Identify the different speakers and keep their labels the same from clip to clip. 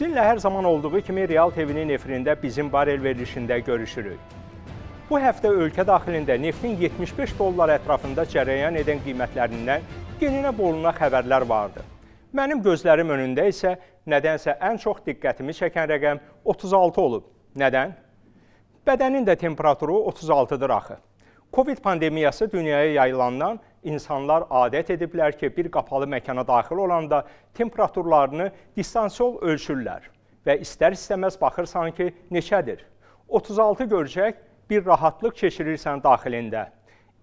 Speaker 1: Sizlə hər zaman olduğu kimi Real TV-nin efirində bizim barel verilişində görüşürük. Bu həftə ölkə daxilində neftin 75 dollar ətrafında cərəyan edən qiymətlərindən geninə boluna xəbərlər vardı. Mənim gözlərim önündə isə nədənsə ən çox diqqətimi çəkən rəqəm 36 olub. Nədən? Bədənin də temperaturu 36-dır axı. Covid pandemiyası dünyaya yayılandan insanlar adət ediblər ki, bir qapalı məkana daxil olanda temperaturlarını distansiol ölçürlər və istər-istəməz baxırsan ki, neçədir? 36 görəcək, bir rahatlıq keçirirsən daxilində.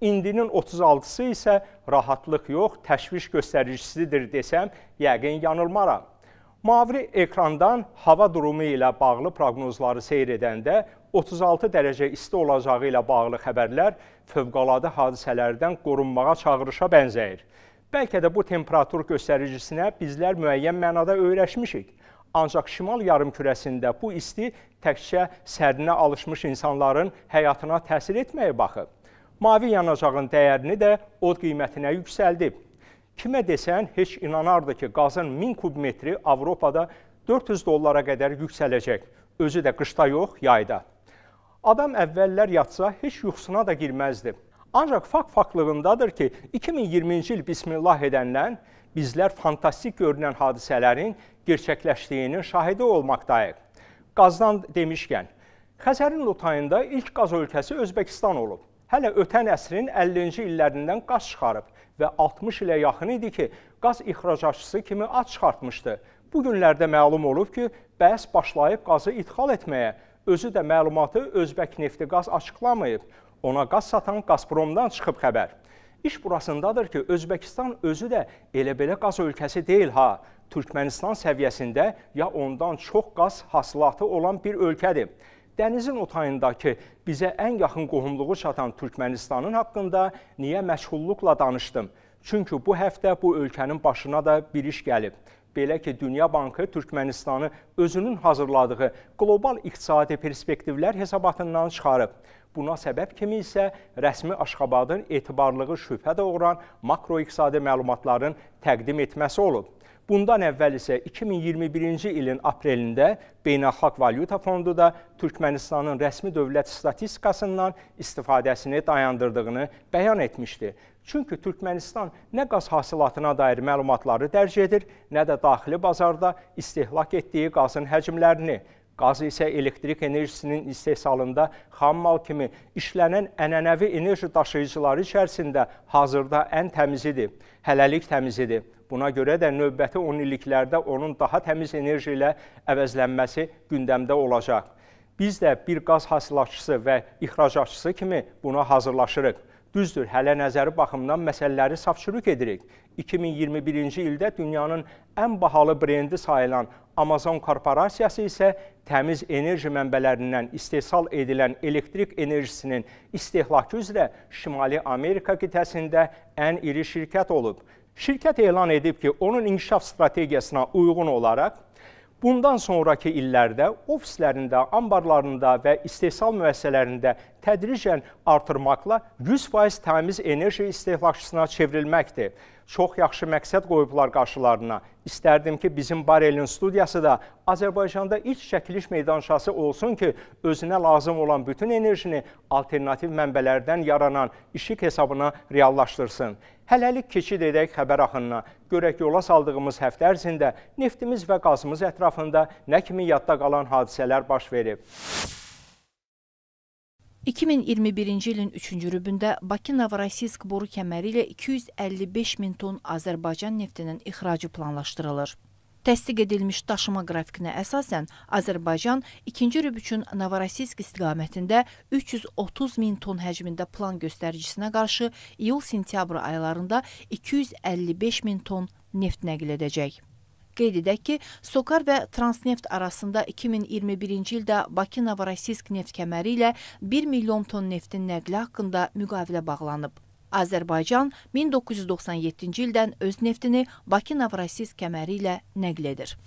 Speaker 1: İndinin 36-sı isə rahatlıq yox, təşviş göstəricisidir desəm, yəqin yanılmaram. Mavi ekrandan hava durumu ilə bağlı proqnozları seyr edəndə 36 dərəcə isti olacağı ilə bağlı xəbərlər fövqəladə hadisələrdən qorunmağa çağırışa bənzəyir. Bəlkə də bu temperatur göstəricisinə bizlər müəyyən mənada öyrəşmişik. Ancaq şimal yarımkürəsində bu isti təkcə sərinə alışmış insanların həyatına təsir etməyə baxıb. Mavi yanacağın dəyərini də od qiymətinə yüksəldib. Kimə desən, heç inanardı ki, qazın 1000 kubmetri Avropada 400 dollara qədər yüksələcək. Özü də qışda yox, yayda. Adam əvvəllər yatsa, heç yuxusuna da girməzdi. Ancaq fakt faklığındadır ki, 2020-ci il bismillah edənlən bizlər fantastik görünən hadisələrin gerçəkləşdiyinin şahidi olmaqdayıq. Qazdan demişkən, Xəzərin otayında ilk qaz ölkəsi Özbəkistan olub. Hələ ötən əsrin 50-ci illərindən qaz çıxarıb və 60 ilə yaxın idi ki, qaz ixracatçısı kimi ad çıxartmışdı. Bu günlərdə məlum olub ki, bəs başlayıb qazı idxal etməyə, özü də məlumatı Özbək nefti qaz açıqlamayıb. Ona qaz satan Qazpromdan çıxıb xəbər. İş burasındadır ki, Özbəkistan özü də elə-belə qaz ölkəsi deyil ha. Türkmənistan səviyyəsində ya ondan çox qaz hasilatı olan bir ölkədir dənizin o tayındakı bizə ən yaxın qohumluğu çatan Türkmənistanın haqqında niyə məşğulluqla danışdım? Çünki bu həftə bu ölkənin başına da bir iş gəlib. Belə ki, Dünya Bankı Türkmənistanı özünün hazırladığı qlobal iqtisadi perspektivlər hesabatından çıxarıb. Buna səbəb kimi isə rəsmi Aşqabadın etibarlığı şübhə doğuran makroiqtisadi məlumatların təqdim etməsi olub. Bundan əvvəl isə 2021-ci ilin aprelində Beynəlxalq Valyuta Fondu da Türkmənistanın rəsmi dövlət statistikasından istifadəsini dayandırdığını bəyan etmişdi. Çünki Türkmənistan nə qaz hasilatına dair məlumatları dərc edir, nə də daxili bazarda istehlak etdiyi qazın həcmlərini. Qazı isə elektrik enerjisinin istehsalında xammal kimi işlənən ənənəvi enerji daşıyıcıları içərisində hazırda ən təmizidir, hələlik təmizidir. Buna görə də növbəti 10 illiklərdə onun daha təmiz enerji ilə əvəzlənməsi gündəmdə olacaq. Biz də bir qaz hasilatçısı və ixracatçısı kimi buna hazırlaşırıq. Düzdür, hələ nəzəri baxımdan məsələləri safçürük edirik. 2021-ci ildə dünyanın ən bahalı brendi sayılan Amazon korporasiyası isə təmiz enerji mənbələrindən istehsal edilən elektrik enerjisinin istehlakı üzrə Şimali Amerika qitəsində ən iri şirkət olub. Şirkət elan edib ki, onun inkişaf strategiyasına uyğun olaraq Bundan sonraki illərdə ofislərində, ambarlarında və istehsal müəssisələrində tədricən artırmaqla 100% təmiz enerji istehlakçısına çevrilməkdir. Çox yaxşı məqsəd qoyublar qarşılarına. İstərdim ki, bizim Barelin studiyası da Azərbaycanda ilk çəkiliş meydançası olsun ki, özünə lazım olan bütün enerjini alternativ mənbələrdən yaranan işıq hesabına reallaşdırsın. Hələlik keçid edək xəbər axınına. Görək yola saldığımız həftə ərzində neftimiz və qazımız ətrafında nə kimi yadda qalan hadisələr baş verib.
Speaker 2: 2021-ci ilin 3-cü rübündə Bakı-Novorosiysk boru kəməri ilə 255 min ton Azərbaycan neftinin ixracı planlaşdırılır. Təsdiq edilmiş daşıma qrafikinə əsasən Azərbaycan ikinci rüb üçün Novorosiysk istiqamətində 330 min ton həcmində plan göstəricisinə qarşı iyul-sentyabr aylarında 255 min ton neft nəql edəcək. Qeyd edək ki, Sokar və Transneft arasında 2021-ci ildə Bakı-Novorosiysk neft kəməri ilə 1 milyon ton neftin nəqli haqqında müqavilə bağlanıb. Azərbaycan 1997-ci ildən öz neftini Bakı-Novorosiysk kəməri ilə nəql edir.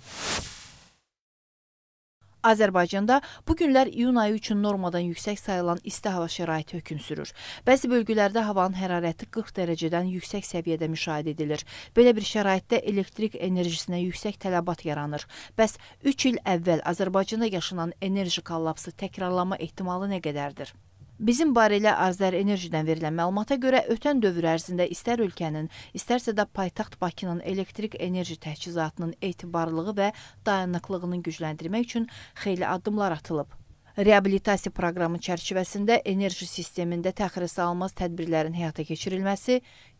Speaker 2: Azərbaycanda bu günlər iyun ayı üçün normadan yüksək sayılan isti hava şəraiti hökm sürür. Bəzi bölgələrdə havanın hərarəti 40 dərəcədən yüksək səviyyədə müşahidə edilir. Belə bir şəraitdə elektrik enerjisinə yüksək tələbat yaranır. Bəs 3 il əvvəl Azərbaycanda yaşanan enerji kollapsı təkrarlanma ehtimalı nə qədərdir? Bizim barələ Azər Enerjidən verilən məlumata görə ötən dövr ərzində istər ölkənin, istərsə də paytaxt Bakının elektrik enerji təchizatının etibarlılığı və dayanıqlığını gücləndirmək üçün xeyli addımlar atılıb. Reabilitasiya proqramı çərçivəsində enerji sistemində təxirəsalmaz tədbirlərin həyata keçirilməsi,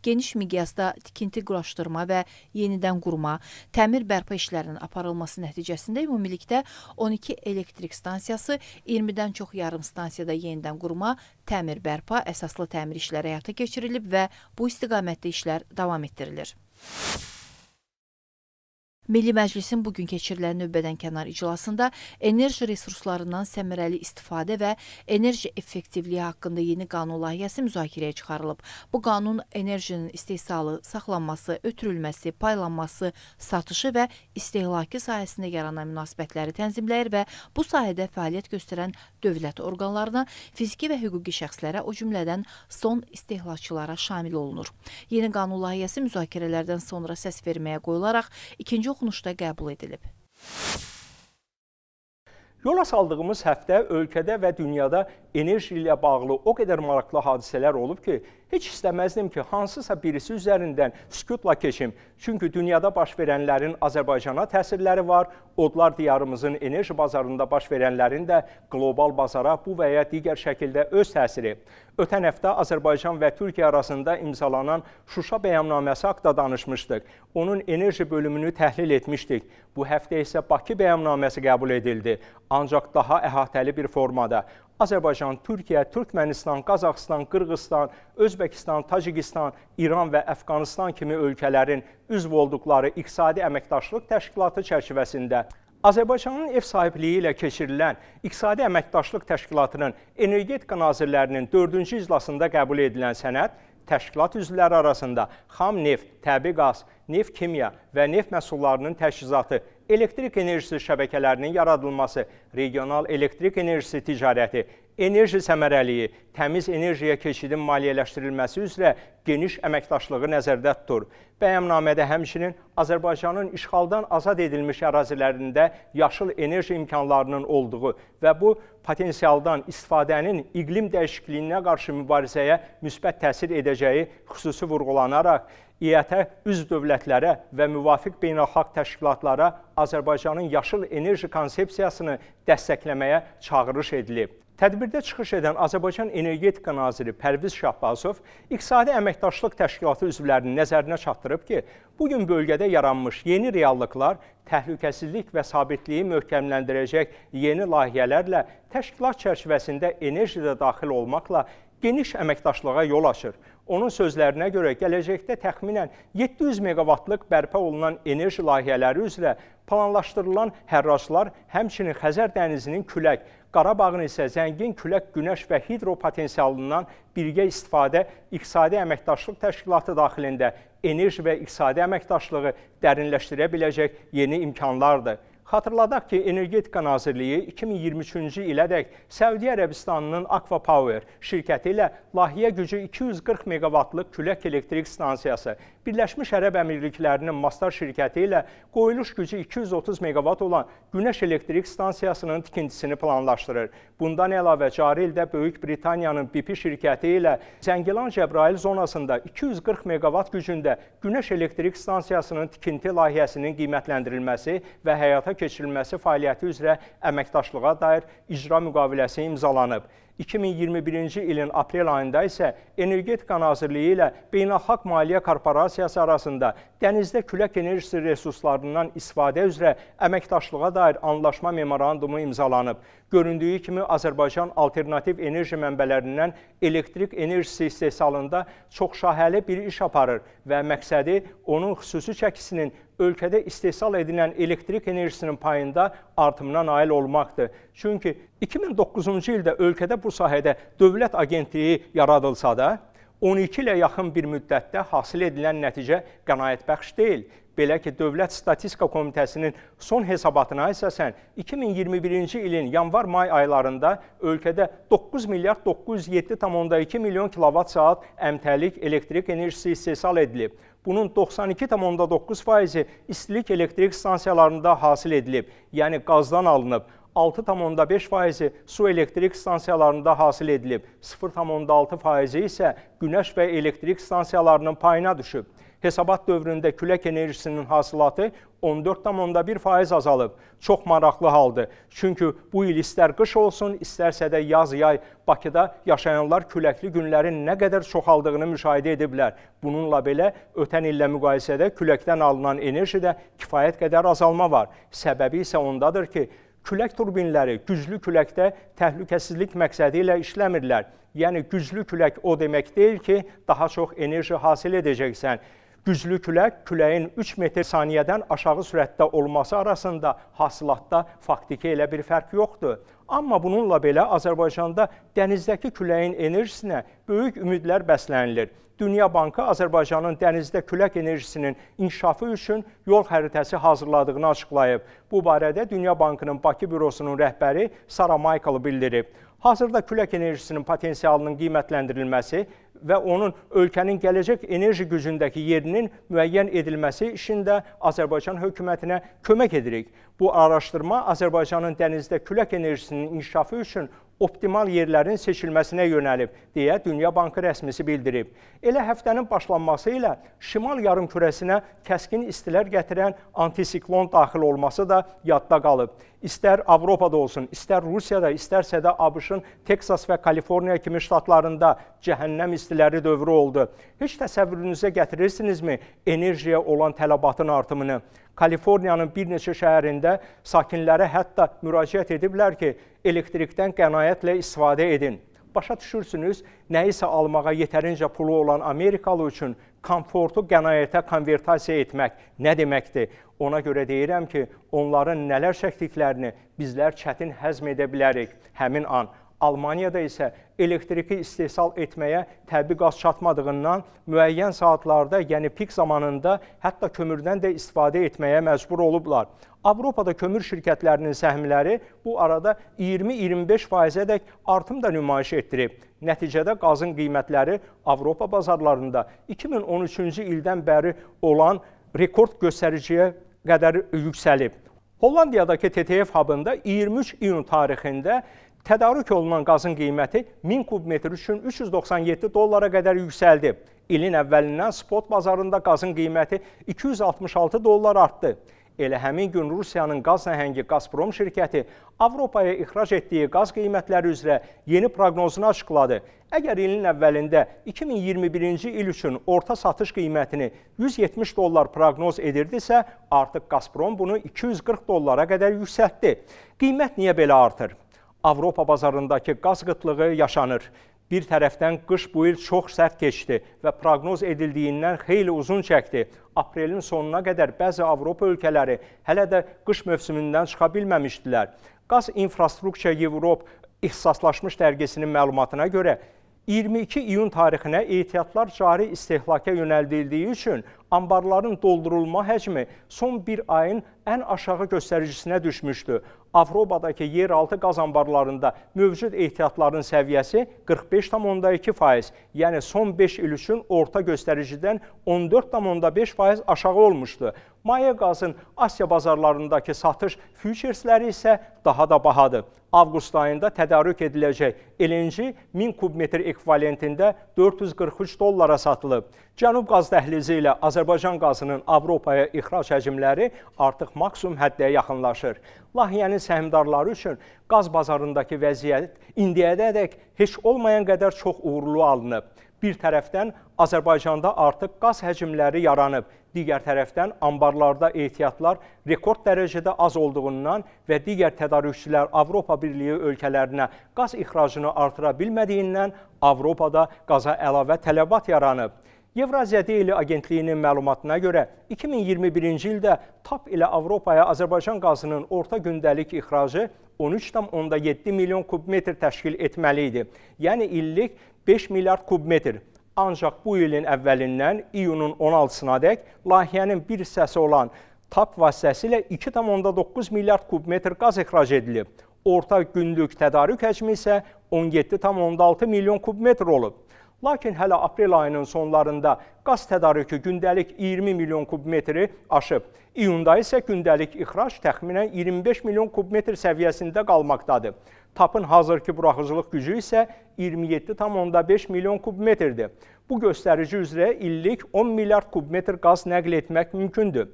Speaker 2: geniş miqyasda tikinti quraşdırma və yenidən qurma, təmir bərpa işlərinin aparılması nəticəsində ümumilikdə 12 elektrik stansiyası, 20-dən çox yarım stansiyada yenidən qurma, təmir bərpa, əsaslı təmir işləri həyata keçirilib və bu istiqamətdə işlər davam etdirilir. Milli Məclisin bugün keçirilən növbədən kənar iclasında enerji resurslarından səmərəli istifadə və enerji effektivliyi haqqında yeni qanun layihəsi müzakirəyə çıxarılıb. Bu qanun enerjinin istehsalı, saxlanması, ötürülməsi, paylanması, satışı və istehlakı sahəsində yaranan münasibətləri tənzimləyir və bu sahədə fəaliyyət göstərən dövlət orqanlarına, fiziki və hüquqi şəxslərə, o cümlədən son istehlakçılara şamil olunur. Yeni qanun layihəsi müzakirələrdən sonra səs verməyə qoyularaq ikinci oxunuşda oxunuşda qəbul edilib.
Speaker 1: Yola saldığımız həftə ölkədə və dünyada enerji ilə bağlı o qədər maraqlı hadisələr olub ki, heç istəməzdim ki, hansısa birisi üzərindən sükutla keçim. Çünki dünyada baş verənlərin Azərbaycana təsirləri var, odlar diyarımızın enerji bazarında baş verənlərin də qlobal bazara bu və ya digər şəkildə öz təsiri. Ötən həftə Azərbaycan və Türkiyə arasında imzalanan Şuşa bəyannaməsi haqda danışmışdıq. Onun enerji bölümünü təhlil etmişdik. Bu həftə isə Bakı bəyannaməsi qəbul edildi, ancaq daha əhatəli bir formada. Azərbaycan, Türkiyə, Türkmənistan, Qazaxstan, Qırğızstan, Özbəkistan, Tacikistan, İran və Əfqanistan kimi ölkələrin üzv olduqları İqtisadi Əməkdaşlıq Təşkilatı çərçivəsində Azərbaycanın ev sahibliyi ilə keçirilən İqtisadi Əməkdaşlıq Təşkilatının Energetika Nazirlərinin 4-cü iclasında qəbul edilən sənəd təşkilat üzvləri arasında xam neft, təbii qaz, neft kimya və neft məhsullarının təchizatı, elektrik enerjisi şəbəkələrinin yaradılması, regional elektrik enerjisi ticarəti, enerji səmərəliyi, təmiz enerjiyə keçidin maliyyələşdirilməsi üzrə geniş əməkdaşlığı nəzərdə tutur. Bəyəmnamədə həmçinin Azərbaycanın işğaldan azad edilmiş ərazilərində yaşıl enerji imkanlarının olduğu və bu potensialdan istifadənin iqlim dəyişikliyinə qarşı mübarizəyə müsbət təsir edəcəyi xüsusi vurğulanaraq İƏT-ə üzv dövlətlərə və müvafiq beynəlxalq təşkilatlara Azərbaycanın yaşıl enerji konsepsiyasını dəstəkləməyə çağırış edilib. Tədbirdə çıxış edən Azərbaycan Energetika naziri Pərviz Şahbazov İqtisadi Əməkdaşlıq Təşkilatı üzvlərinin nəzərinə çatdırıb ki, bu gün bölgədə yaranmış yeni reallıqlar təhlükəsizlik və sabitliyi möhkəmləndirəcək yeni layihələrlə təşkilat çərçivəsində enerjidə daxil olmaqla geniş əməkdaşlığa yol açır. Onun sözlərinə görə gələcəkdə təxminən 700 meqavatlıq bərpa olunan enerji layihələri üzrə planlaşdırılan hərraclar həmçinin Xəzər dənizinin külək Qarabağın isə zəngin külək, günəş və hidro potensialından birgə istifadə İqtisadi Əməkdaşlıq Təşkilatı daxilində enerji və iqtisadi əməkdaşlığı dərinləşdirə biləcək yeni imkanlardır. Xatırladaq ki, Energetika Nazirliyi 2023-cü ilədək Səudiyyə Ərəbistanının Aqua Power şirkəti ilə layihə gücü 240 meqavatlıq külək elektrik stansiyası, Birləşmiş Ərəb Əmirliklərinin Mastar şirkəti ilə qoyuluş gücü 230 meqavat olan Günəş elektrik stansiyasının tikintisini planlaşdırır. Bundan əlavə cari ildə Böyük Britaniyanın BP şirkəti ilə Zəngilan-Cəbrayil zonasında 240 meqavat gücündə Günəş elektrik stansiyasının tikinti layihəsinin qiymətləndirilməsi və həyata keçirilməsi keçirilməsi fəaliyyəti üzrə əməkdaşlığa dair icra müqaviləsi imzalanıb. 2021-ci ilin aprel ayında isə Energetika Nazirliyi ilə Beynəlxalq Maliyyə Korporasiyası arasında dənizdə külək enerjisi resurslarından istifadə üzrə əməkdaşlığa dair anlaşma memorandumu imzalanıb. Göründüyü kimi Azərbaycan alternativ enerji mənbələrindən elektrik enerjisi istehsalında çoxşahəli bir iş aparır və məqsədi onun xüsusi çəkisinin ölkədə istehsal edilən elektrik enerjisinin payında artımına nail olmaqdır. Çünki 2009-cu ildə ölkədə bu sahədə dövlət agentliyi yaradılsa da, 12 ilə yaxın bir müddətdə hasil edilən nəticə qənaətbəxş deyil. Belə ki, Dövlət Statistika Komitəsinin son hesabatına əsasən 2021-ci ilin yanvar-may aylarında ölkədə 9 milyard 907,2 milyon kilovat saat əmtəlik elektrik enerjisi istehsal edilib. Bunun 92,9%-i istilik elektrik stansiyalarında hasil edilib, yəni qazdan alınıb. 6,5%-i su elektrik stansiyalarında hasil edilib, 0,6%-i isə günəş və elektrik stansiyalarının payına düşüb hesabat dövründə külək enerjisinin hasılatı 14,1% azalıb. Çox maraqlı haldır. Çünki bu il istər qış olsun, istərsə də yaz-yay Bakıda yaşayanlar küləkli günlərin nə qədər çoxaldığını müşahidə ediblər. Bununla belə ötən illə müqayisədə küləkdən alınan enerjidə kifayət qədər azalma var. Səbəbi isə ondadır ki, külək turbinləri güclü küləkdə təhlükəsizlik məqsədi ilə işləmirlər. Yəni güclü külək o demək deyil ki, daha çox enerji hasil edəcəksən. Güclü külək küləyin 3 metr saniyədən aşağı sürətdə olması arasında hasılatda faktiki elə bir fərq yoxdur. Amma bununla belə Azərbaycanda dənizdəki küləyin enerjisinə böyük ümidlər bəslənilir. Dünya Bankı Azərbaycanın dənizdə külək enerjisinin inkişafı üçün yol xəritəsi hazırladığını açıqlayıb. Bu barədə Dünya Bankının Bakı bürosunun rəhbəri Sara Michael bildirib. Hazırda külək enerjisinin potensialının qiymətləndirilməsi və onun ölkənin gələcək enerji gücündəki yerinin müəyyən edilməsi işində Azərbaycan hökumətinə kömək edirik. Bu araşdırma Azərbaycanın dənizdə külək enerjisinin inkişafı üçün optimal yerlərin seçilməsinə yönəlib, deyə Dünya Bankı rəsmisi bildirib. Elə həftənin başlanması ilə şimal yarımkürəsinə kəskin istilər gətirən antisiklon daxil olması da yadda qalıb. İstər Avropada olsun, istər Rusiyada, istərsə də ABŞ-ın Teksas və Kaliforniya kimi ştatlarında cəhənnəm istiləri dövrü oldu. Heç təsəvvürünüzə gətirirsinizmi enerjiyə olan tələbatın artımını? Kaliforniyanın bir neçə şəhərində sakinlərə hətta müraciət ediblər ki, elektrikdən qənaətlə istifadə edin. Başa düşürsünüz, nəyisə almağa yetərincə pulu olan Amerikalı üçün komfortu qənaətə konvertasiya etmək nə deməkdir? Ona görə deyirəm ki, onların nələr çəkdiklərini bizlər çətin həzm edə bilərik həmin an. Almaniyada isə elektriki istehsal etməyə təbii qaz çatmadığından müəyyən saatlarda, yəni pik zamanında hətta kömürdən də istifadə etməyə məcbur olublar. Avropada kömür şirkətlərinin səhmləri bu arada 20-25 faizədək artım da nümayiş etdirib. Nəticədə qazın qiymətləri Avropa bazarlarında 2013-cü ildən bəri olan rekord göstəriciyə qədər yüksəlib. Hollandiyadakı TTF hubında 23 iyun tarixində Tədarük olunan qazın qiyməti 1000 kubmetr üçün 397 dollara qədər yüksəldi. İlin əvvəlindən spot bazarında qazın qiyməti 266 dollar artdı. Elə həmin gün Rusiyanın qaz nəhəngi Gazprom şirkəti Avropaya ixrac etdiyi qaz qiymətləri üzrə yeni proqnozunu açıqladı. Əgər ilin əvvəlində 2021-ci il üçün orta satış qiymətini 170 dollar proqnoz edirdisə, artıq Gazprom bunu 240 dollara qədər yüksəltdi. Qiymət niyə belə artır? Avropa bazarındakı qaz qıtlığı yaşanır. Bir tərəfdən qış bu il çox sərt keçdi və proqnoz edildiyindən xeyli uzun çəkdi. Aprelin sonuna qədər bəzi Avropa ölkələri hələ də qış mövsümündən çıxa bilməmişdilər. Qaz İnfrastruktura Evrop ixtisaslaşmış dərgisinin məlumatına görə 22 iyun tarixinə ehtiyatlar cari istehlaka yönəldildiyi üçün Anbarların doldurulma həcmi son bir ayın ən aşağı göstəricisine düşmüşdü. Avropadakı yeraltı qaz anbarlarında mövcud ehtiyatların səviyyəsi 45,2%, yəni son 5 il üçün orta göstəricidən 14,5% aşağı olmuşdu. Maya qazın Asiya bazarlarındakı satış futuresləri isə daha da bahadır. Avqust ayında tədarük ediləcək LNG 1000 kubmetr ekvivalentində 443 dollara satılıb. Cənub qaz dəhlizi ilə Azərbaycan qazının Avropaya ixrac həcmləri artıq maksimum həddiyə yaxınlaşır. Layihənin səhmdarları üçün qaz bazarındakı vəziyyət indiyədək heç olmayan qədər çox uğurlu alınıb. Bir tərəfdən Azərbaycanda artıq qaz həcmləri yaranıb, digər tərəfdən ambarlarda ehtiyatlar rekord dərəcədə az olduğundan və digər tədarükçülər Avropa Birliyi ölkələrinə qaz ixracını artıra bilmədiyindən Avropada qaza əlavə tələbat yaranıb. Evrasiya Deyli Agentliyinin məlumatına görə 2021-ci ildə TAP ilə Avropaya Azərbaycan qazının orta gündəlik ixracı 13,7 milyon kubmetr təşkil etməli idi. Yəni illik 5 milyard kubmetr. Ancaq bu ilin əvvəlindən iyunun 16-sına dək layihənin bir hissəsi olan TAP vasitəsilə 2,9 milyard kubmetr qaz ixrac edilib. Orta günlük tədarük həcmi isə 17,6 milyon kubmetr olub. Lakin hələ aprel ayının sonlarında qaz tədarükü gündəlik 20 milyon kubmetri aşıb. İyunda isə gündəlik ixrac təxminən 25 milyon kubmetr səviyyəsində qalmaqdadır. TAP-ın hazırki buraxıcılıq gücü isə 27,5 milyon kubmetrdir. Bu göstərici üzrə illik 10 milyard kubmetr qaz nəql etmək mümkündür.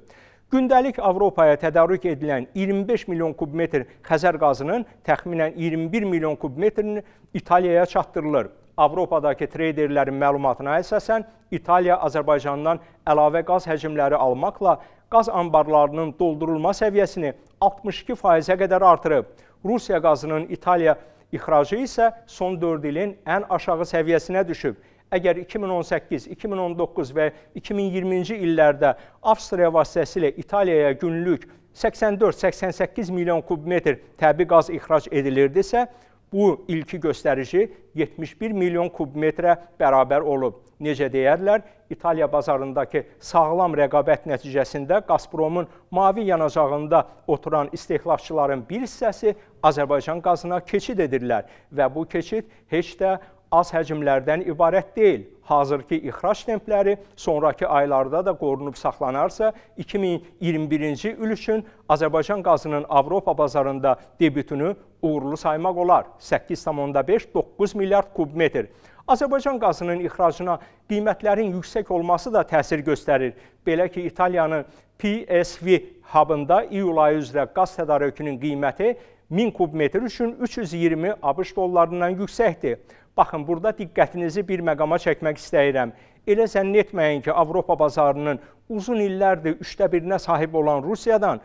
Speaker 1: Gündəlik Avropaya tədarük edilən 25 milyon kubmetr Xəzər qazının təxminən 21 milyon kubmetrini İtaliyaya çatdırılır. Avropadakı treyderlərin məlumatına əsasən İtaliya Azərbaycandan əlavə qaz həcmləri almaqla qaz anbarlarının doldurulma səviyyəsini 62%-ə qədər artırıb. Rusiya qazının İtaliya ixracı isə son 4 ilin ən aşağı səviyyəsinə düşüb. Əgər 2018, 2019 və 2020-ci illərdə Avstriya vasitəsilə İtaliyaya günlük 84-88 milyon kubmetr təbii qaz ixrac edilirdisə, Bu ilki göstərici 71 milyon kubmetrə bərabər olub. Necə deyərlər, İtaliya bazarındakı sağlam rəqabət nəticəsində Qazpromun mavi yanacağında oturan istehlakçıların bir hissəsi Azərbaycan qazına keçid edirlər və bu keçid heç də az həcmlərdən ibarət deyil hazırki ixrac templəri sonrakı aylarda da qorunub saxlanarsa, 2021-ci il üçün Azərbaycan qazının Avropa bazarında debütünü uğurlu saymaq olar. 8,5-9 milyard kubmetr. Azərbaycan qazının ixracına qiymətlərin yüksək olması da təsir göstərir. Belə ki, İtaliyanın PSV hubında iyul ayı üzrə qaz tədarükünün qiyməti 1000 kubmetr üçün 320 ABŞ dollarından yüksəkdir. Baxın, burada diqqətinizi bir məqama çəkmək istəyirəm. Elə zənn etməyin ki, Avropa bazarının uzun illərdir üçdə birinə sahib olan Rusiyadan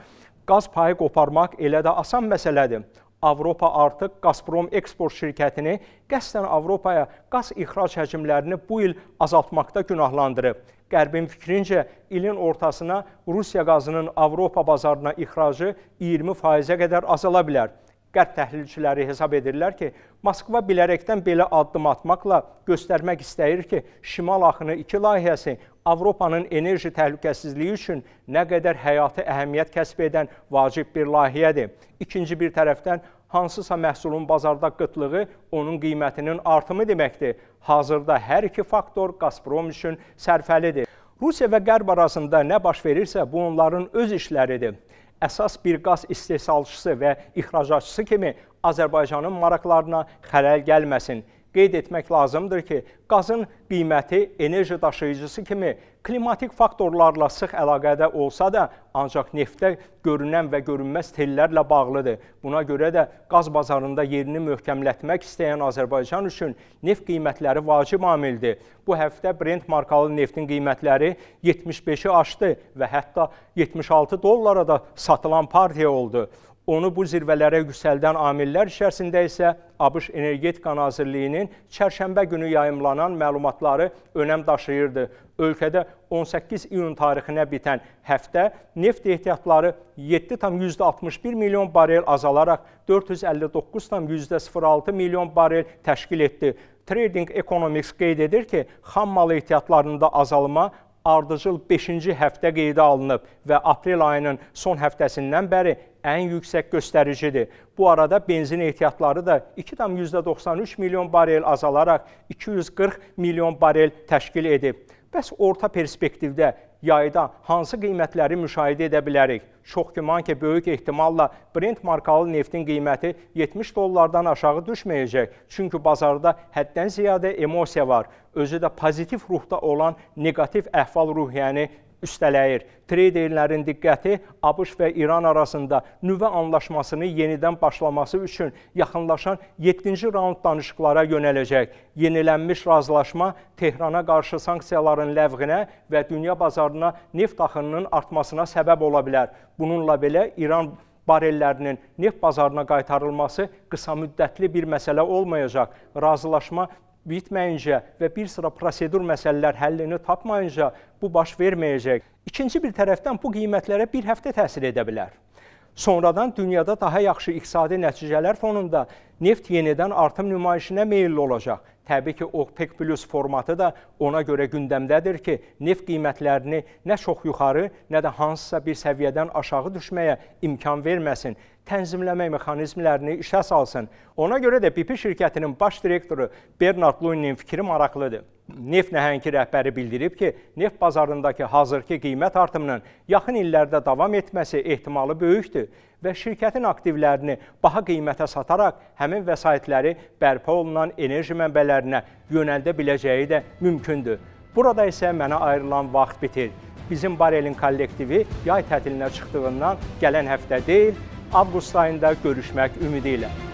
Speaker 1: qaz payı qoparmaq elə də asan məsələdir. Avropa artıq Gazprom eksport şirkətini qəsdən Avropaya qaz ixrac həcmlərini bu il azaltmaqda günahlandırıb. Qərbin fikrincə, ilin ortasına Rusiya qazının Avropa bazarına ixracı 20 faizə qədər azala bilər qərb təhlilçiləri hesab edirlər ki, Moskva bilərəkdən belə addım atmaqla göstərmək istəyir ki, Şimal axını 2 layihəsi Avropanın enerji təhlükəsizliyi üçün nə qədər həyati əhəmiyyət kəsb edən vacib bir layihədir. İkinci bir tərəfdən hansısa məhsulun bazarda qıtlığı onun qiymətinin artımı deməkdir. Hazırda hər iki faktor Gazprom üçün sərfəlidir. Rusiya və Qərb arasında nə baş verirsə, bu onların öz işləridir əsas bir qaz istehsalçısı və ixracatçısı kimi Azərbaycanın maraqlarına xələl gəlməsin. Qeyd etmək lazımdır ki, qazın qiyməti enerji daşıyıcısı kimi klimatik faktorlarla sıx əlaqədə olsa da, ancaq neftdə görünən və görünməz tellərlə bağlıdır. Buna görə də qaz bazarında yerini möhkəmlətmək istəyən Azərbaycan üçün neft qiymətləri vacib amildir. Bu həftə Brent markalı neftin qiymətləri 75-i aşdı və hətta 76 dollara da satılan partiya oldu. Onu bu zirvələrə yüksəldən amillər içərisində isə ABŞ Energetika Nazirliyinin çərşənbə günü yayımlanan məlumatları önəm daşıyırdı. Ölkədə 18 iyun tarixinə bitən həftə neft ehtiyatları 7,61 milyon barel azalaraq 459,06 milyon barel təşkil etdi. Trading Economics qeyd edir ki, xam mal ehtiyatlarında azalma ardıcıl 5-ci həftə qeydə alınıb və aprel ayının son həftəsindən bəri ən yüksək göstəricidir. Bu arada benzin ehtiyatları da 2,93 milyon barel azalaraq 240 milyon barel təşkil edib. Bəs orta perspektivdə yayda hansı qiymətləri müşahidə edə bilərik? Çox güman ki, böyük ehtimalla Brent markalı neftin qiyməti 70 dollardan aşağı düşməyəcək. Çünki bazarda həddən ziyadə emosiya var. Özü də pozitiv ruhda olan negativ əhval-ruhiyyəni üstələyir. Treyderlərin diqqəti ABŞ və İran arasında nüvə anlaşmasını yenidən başlaması üçün yaxınlaşan 7-ci raund danışıqlara yönələcək. Yenilənmiş razılaşma Tehrana qarşı sanksiyaların ləğvinə və dünya bazarına neft axınının artmasına səbəb ola bilər. Bununla belə İran barellərinin neft bazarına qaytarılması qısa müddətli bir məsələ olmayacaq. Razılaşma bitməyincə və bir sıra prosedur məsələlər həllini tapmayınca bu baş verməyəcək. İkinci bir tərəfdən bu qiymətlərə bir həftə təsir edə bilər. Sonradan dünyada daha yaxşı iqtisadi nəticələr fonunda neft yenidən artım nümayişinə meyilli olacaq. Təbii ki, OPEC Plus formatı da ona görə gündəmdədir ki, neft qiymətlərini nə çox yuxarı, nə də hansısa bir səviyyədən aşağı düşməyə imkan verməsin tənzimləmək mexanizmlərini işə salsın. Ona görə də BP şirkətinin baş direktoru Bernard Luinin fikri maraqlıdır. Neft nəhəngi rəhbəri bildirib ki, neft bazarındakı hazırki qiymət artımının yaxın illərdə davam etməsi ehtimalı böyükdür və şirkətin aktivlərini baha qiymətə sataraq həmin vəsaitləri bərpa olunan enerji mənbələrinə yönəldə biləcəyi də mümkündür. Burada isə mənə ayrılan vaxt bitir. Bizim barelin kollektivi yay tətilinə çıxdığından gələn həftə deyil, Ağustos
Speaker 2: ayında görüşmek ümidiyle.